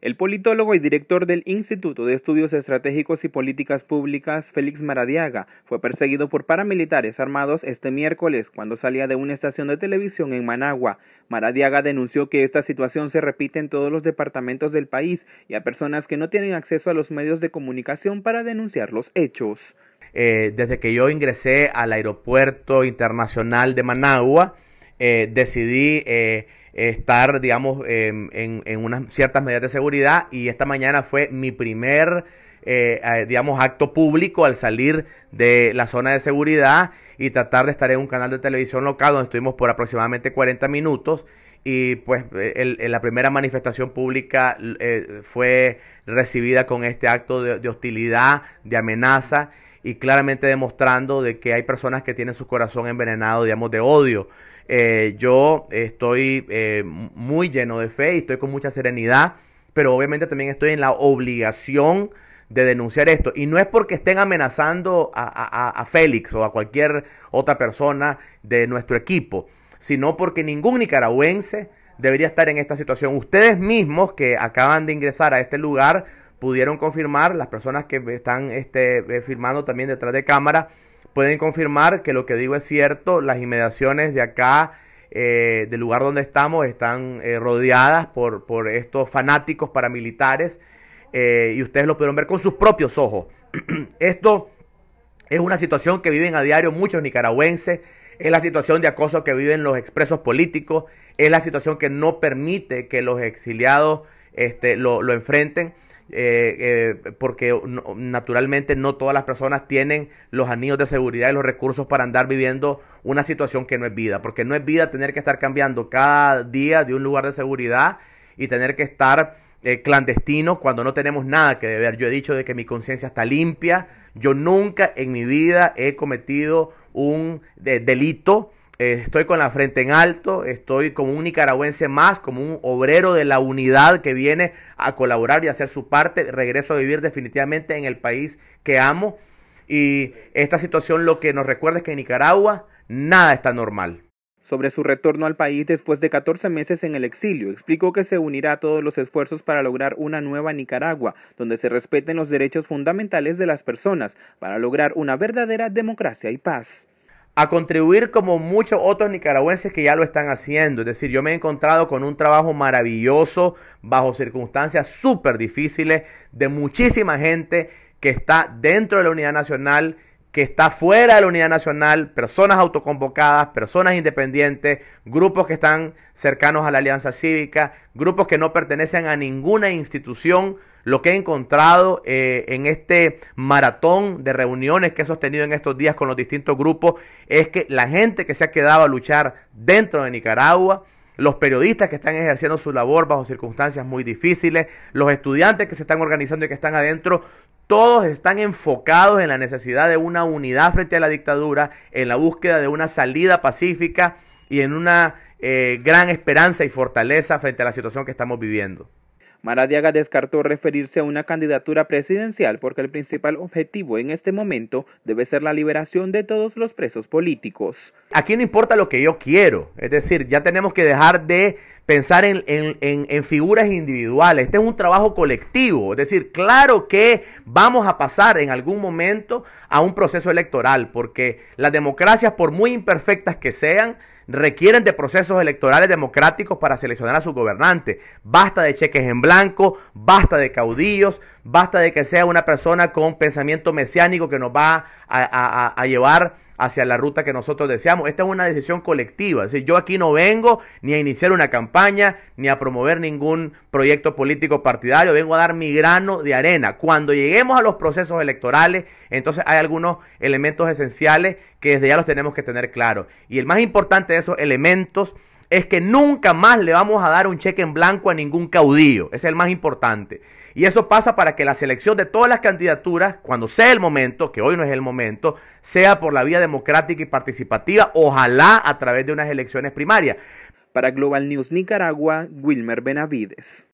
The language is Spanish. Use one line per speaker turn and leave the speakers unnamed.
El politólogo y director del Instituto de Estudios Estratégicos y Políticas Públicas, Félix Maradiaga, fue perseguido por paramilitares armados este miércoles cuando salía de una estación de televisión en Managua. Maradiaga denunció que esta situación se repite en todos los departamentos del país y a personas que no tienen acceso a los medios de
comunicación para denunciar los hechos. Eh, desde que yo ingresé al aeropuerto internacional de Managua, eh, decidí eh, estar, digamos, em, en, unas ciertas medidas de seguridad y esta mañana fue mi primer, eh, digamos, acto público al salir de la zona de seguridad y tratar de estar en un canal de televisión local donde estuvimos por aproximadamente 40 minutos y pues el, la primera manifestación pública fue recibida con este acto de hostilidad, de amenaza y claramente demostrando de que hay personas que tienen su corazón envenenado, digamos, de odio. Eh, yo estoy eh, muy lleno de fe y estoy con mucha serenidad, pero obviamente también estoy en la obligación de denunciar esto. Y no es porque estén amenazando a, a Félix o a cualquier otra persona de nuestro equipo, sino porque ningún nicaragüense debería estar en esta situación. Ustedes mismos que acaban de ingresar a este lugar pudieron confirmar, las personas que están este, eh, firmando también detrás de cámara, pueden confirmar que lo que digo es cierto, las inmediaciones de acá, eh, del lugar donde estamos, están eh, rodeadas por, estos fanáticos paramilitares y ustedes lo pudieron ver con sus propios ojos. Esto es una situación que viven a diario muchos nicaragüenses, es la situación de acoso que viven los expresos políticos, es la situación que no permite que los exiliados este, lo enfrenten. Eh, eh, porque naturalmente no todas las personas tienen los anillos de seguridad y los recursos para andar viviendo una situación que no es vida, porque no es vida tener que estar cambiando cada día de un lugar de seguridad y tener que estar eh, clandestino cuando no tenemos nada que deber. Yo he dicho de que mi conciencia está limpia, yo nunca en mi vida he cometido un delito estoy con la frente en alto, estoy como un nicaragüense más, como un obrero de la unidad que viene a colaborar y a hacer su parte. Regreso a vivir definitivamente en el país que amo. Y esta situación lo que nos recuerda es que en Nicaragua nada está normal. Sobre su retorno al país después de 14 meses en el exilio, explicó
que se unirá a todos los esfuerzos para lograr una nueva Nicaragua, donde se respeten los derechos
fundamentales de las personas, para lograr una verdadera democracia y paz a contribuir como muchos otros nicaragüenses que ya lo están haciendo. Es decir, yo me he encontrado con un trabajo maravilloso bajo circunstancias súper difíciles de muchísima gente que está dentro de la Unidad Nacional, que está fuera de la Unidad Nacional, personas autoconvocadas, personas independientes, grupos que están cercanos a la Alianza Cívica, grupos que no pertenecen a ninguna institución lo que he encontrado eh, en este maratón de reuniones que he sostenido en estos días con los distintos grupos es que la gente que se ha quedado a luchar dentro de Nicaragua, los periodistas que están ejerciendo su labor bajo circunstancias muy difíciles, los estudiantes que se están organizando y que están adentro, todos están enfocados en la necesidad de una unidad frente a la dictadura, en la búsqueda de una salida pacífica y en una eh, gran esperanza y fortaleza frente a la situación que estamos viviendo.
Maradiaga descartó referirse a una candidatura presidencial porque el principal objetivo en este momento debe ser la liberación de todos los presos políticos.
Aquí no importa lo que yo quiero, es decir, ya tenemos que dejar de pensar en, figuras individuales. Este es un trabajo colectivo. Es decir, claro que vamos a pasar en algún momento a un proceso electoral, porque las democracias, por muy imperfectas que sean, requieren de procesos electorales democráticos para seleccionar a su gobernante. Basta de cheques en blanco, basta de caudillos, Basta de que sea una persona con pensamiento mesiánico que nos va a, llevar hacia la ruta que nosotros deseamos. Esta es una decisión colectiva. Es decir, yo aquí no vengo ni a iniciar una campaña, ni a promover ningún proyecto político partidario, vengo a dar mi grano de arena. Cuando lleguemos a los procesos electorales, entonces hay algunos elementos esenciales que desde ya los tenemos que tener claros. Y el más importante de esos elementos es que nunca más le vamos a dar un cheque en blanco a ningún caudillo. es el más importante. Y eso pasa para que la selección de todas las candidaturas, cuando sea el momento, que hoy no es el momento, sea por la vía democrática y participativa, ojalá a través de unas elecciones primarias. Para Global News Nicaragua, Wilmer
Benavides.